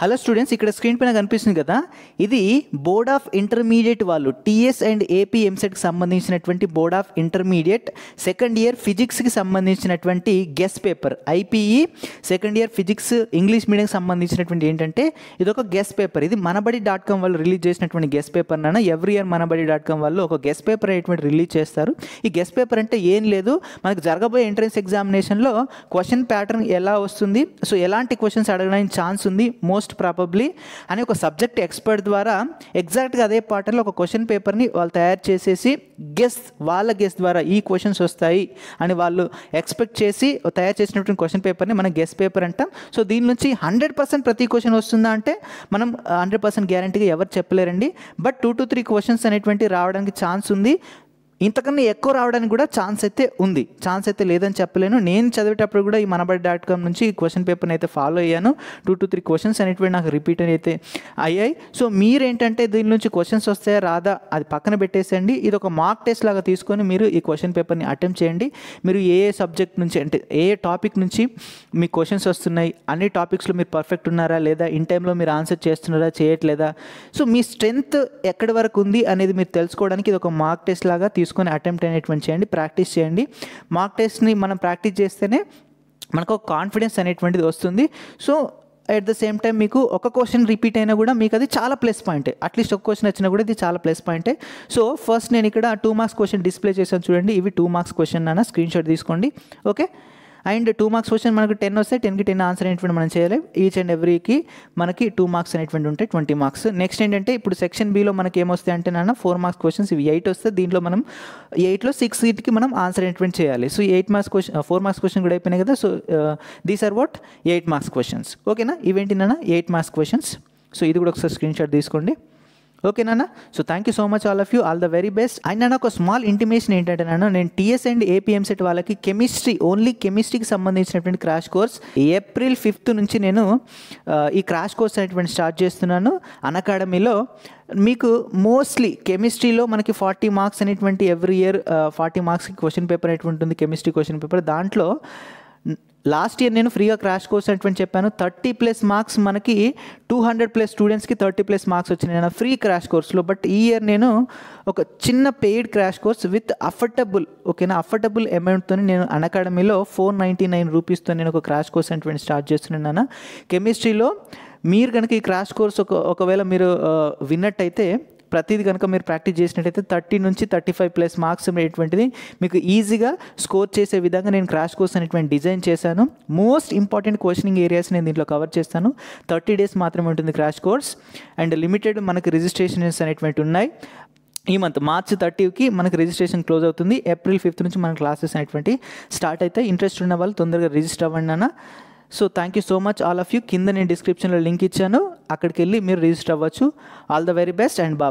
hello students ఇక్కడ screen పైన కనిపిస్తుంది కదా ఇది బోర్డ్ ఆఫ్ ఇంటర్మీడియట్ వాళ్ళు టీఎస్ అండ్ ఏపీ ఎంసెట్కి సంబంధించినటువంటి board of intermediate second year ఫిజిక్స్కి సంబంధించినటువంటి guest paper IPE second year physics English మీడియంకి సంబంధించినటువంటి ఏంటంటే ఇది ఒక గెస్ట్ పేపర్ ఇది మనబడి డాట్ కామ్ వాళ్ళు రిలీజ్ చేసినటువంటి గెస్ట్ పేపర్ నాన్న every year Manabadi dot com వాళ్ళు ఒక గెస్ట్ పేపర్ అనేటువంటి రిలీజ్ చేస్తారు ఈ గెస్ట్ పేపర్ అంటే ఏం లేదు మనకు జరగబోయే ఎంట్రన్స్ ఎగ్జామినేషన్లో క్వశ్చన్ ప్యాటర్న్ ఎలా వస్తుంది సో ఎలాంటి క్వశ్చన్స్ అడగడానికి ఛాన్స్ ఉంది మోస్ట్ మోస్ట్ ప్రాబబ్లీ అని ఒక సబ్జెక్ట్ ఎక్స్పర్ట్ ద్వారా ఎగ్జాక్ట్గా అదే పాటర్న్లో ఒక క్వశ్చన్ పేపర్ని వాళ్ళు తయారు చేసేసి గెస్ వాళ్ళ గెస్ ద్వారా ఈ క్వశ్చన్స్ వస్తాయి అని వాళ్ళు ఎక్స్పెక్ట్ చేసి తయారు చేసినటువంటి క్వశ్చన్ పేపర్ని మనం గెస్ పేపర్ అంటాం సో దీని నుంచి హండ్రెడ్ పర్సెంట్ ప్రతి క్వశ్చన్ వస్తుందా అంటే మనం హండ్రెడ్ పర్సెంట్ గ్యారంటీగా ఎవరు చెప్పలేరండి but two to three questions అనేటువంటి రావడానికి ఛాన్స్ ఉంది ఇంతకన్నా ఎక్కువ రావడానికి కూడా ఛాన్స్ అయితే ఉంది ఛాన్స్ అయితే లేదని చెప్పలేను నేను చదివేటప్పుడు కూడా ఈ మనబడి డాట్ కామ్ నుంచి ఈ క్వశ్చన్ పేపర్ని అయితే ఫాలో అయ్యాను టూ టూ త్రీ క్వశ్చన్స్ అనేటివి నాకు రిపీట్ అయితే అయ్యాయి సో మీరేంటంటే దీని నుంచి క్వశ్చన్స్ వస్తాయా రాదా అది పక్కన పెట్టేసేయండి ఇది ఒక మార్క్ టెస్ట్ లాగా తీసుకొని మీరు ఈ క్వశ్చన్ పేపర్ని అటెంప్ట్ చేయండి మీరు ఏ ఏ సబ్జెక్ట్ నుంచి అంటే ఏ టాపిక్ నుంచి మీ క్వశ్చన్స్ వస్తున్నాయి అన్ని టాపిక్స్లో మీరు పర్ఫెక్ట్ ఉన్నారా లేదా ఇన్ టైంలో మీరు ఆన్సర్ చేస్తున్నారా చేయట్లేదా సో మీ స్ట్రెంగ్త్ ఎక్కడి వరకు ఉంది అనేది మీరు తెలుసుకోవడానికి ఇది ఒక మార్క్ టెస్ట్ లాగా తీసుకు తీసుకొని అటెంప్ట్ అనేటువంటి చేయండి ప్రాక్టీస్ చేయండి మాక్ టెస్ట్ని మనం ప్రాక్టీస్ చేస్తేనే మనకు కాన్ఫిడెన్స్ అనేటువంటిది వస్తుంది so at the same time మీకు ఒక క్వశ్చన్ రిపీట్ అయినా కూడా మీకు అది చాలా ప్లస్ పాయింటే అట్లీస్ట్ ఒక క్వశ్చన్ వచ్చినా కూడా ఇది చాలా ప్లస్ పాయింటే సో ఫస్ట్ నేను ఇక్కడ టూ మార్క్స్ క్వశ్చన్ డిస్ప్లే చేశాను చూడండి ఇవి టూ మార్క్స్ క్వశ్చన్ అన్న స్క్రీన్ షాట్ తీసుకోండి okay and two marks question మనకు టెన్ వస్తే టెన్కి టెన్ ఆన్సర్ అనేటువంటి మనం చేయాలి ఈచ్ అండ్ ఎవ్రీకి మనకి టూ మార్క్స్ అనేటువంటి ఉంటాయి ట్వంటీ మార్క్స్ నెక్స్ట్ ఏంటంటే ఇప్పుడు సెక్షన్ బిలో మనకి ఏమొస్తాయి అంటే నాన్న ఫోర్ మార్క్స్ క్వశ్చన్స్ ఇవి ఎయిట్ వస్తే దీంట్లో మనం ఎయిట్లో సిక్స్ సీట్కి మనం ఆన్సర్ అనేటువంటి చేయాలి so eight marks question four marks question కూడా అయిపోయినాయి కదా so these are what eight marks questions ఓకేనా ఇవేంటి నాన్న ఎయిట్ మార్క్స్ క్వశ్చన్స్ సో ఇది కూడా ఒకసారి స్క్రీన్ షాట్ తీసుకోండి ఓకేనా so thank you so much all of you all the very best and నేను ఒక స్మాల్ ఇంటిమేషన్ ఏంటంటే నేను నేను టీఎస్ అండ్ ఏపీఎం సెట్ వాళ్ళకి కెమిస్ట్రీ ఓన్లీ కెమిస్ట్రీకి సంబంధించినటువంటి క్రాష్ కోర్స్ ఏప్రిల్ ఫిఫ్త్ నుంచి నేను ఈ క్రాష్ కోర్స్ అనేటువంటి స్టార్ట్ చేస్తున్నాను అకాడమీలో మీకు మోస్ట్లీ కెమిస్ట్రీలో మనకి ఫార్టీ మార్క్స్ అనేటువంటి ఎవ్రీ ఇయర్ ఫార్టీ మార్క్స్కి క్వశ్చన్ పేపర్ అనేటువంటి ఉంది కెమిస్ట్రీ క్వశ్చన్ పేపర్ దాంట్లో లాస్ట్ ఇయర్ నేను ఫ్రీగా క్రాష్ కోర్స్ అనేటువంటి చెప్పాను థర్టీ ప్లస్ మార్క్స్ మనకి టూ హండ్రెడ్ ప్లస్ స్టూడెంట్స్కి థర్టీ ప్లస్ మార్క్స్ వచ్చినాయి నా ఫ్రీ క్రాష్ కోర్స్లో బట్ ఈ ఇయర్ నేను ఒక చిన్న paid crash course with affordable ఓకేనా అఫర్డబుల్ అమౌంట్తో నేను అకాడమీలో ఫోర్ నైంటీ నైన్ రూపీస్తో నేను ఒక క్రాష్ కోర్స్ అనేటువంటి స్టార్ట్ చేస్తున్నాను కెమిస్ట్రీలో మీరు కనుక ఈ క్రాష్ కోర్స్ ఒక ఒకవేళ మీరు విన్నట్టయితే ప్రతిదీ కనుక మీరు ప్రాక్టీస్ చేసినట్టయితే థర్టీ నుంచి థర్టీ ఫైవ్ ప్లస్ మార్క్స్ అనేటువంటిది మీకు ఈజీగా స్కోర్ చేసే విధంగా నేను క్రాష్ కోర్స్ అనేటువంటి డిజైన్ చేశాను మోస్ట్ ఇంపార్టెంట్ క్వశ్చనింగ్ ఏరియాస్ నేను దీంట్లో కవర్ చేస్తాను థర్టీ డేస్ మాత్రమే ఉంటుంది క్రాష్ కోర్స్ అండ్ లిమిటెడ్ మనకు రిజిస్ట్రేషన్స్ అనేటువంటి ఉన్నాయి ఈ మంత్ మార్చ్ థర్టీకి మనకు రిజిస్ట్రేషన్ క్లోజ్ అవుతుంది ఏప్రిల్ ఫిఫ్త్ నుంచి మన క్లాసెస్ అనేటువంటి స్టార్ట్ అయితే ఇంట్రెస్ట్ ఉన్న వాళ్ళు తొందరగా రిజిస్టర్ అవ్వండి అన్న so thank you so much all of you కింద నేను డిస్క్రిప్షన్లో లింక్ ఇచ్చాను అక్కడికి వెళ్ళి మీరు రిజిస్టర్ అవ్వచ్చు all the very best and Babu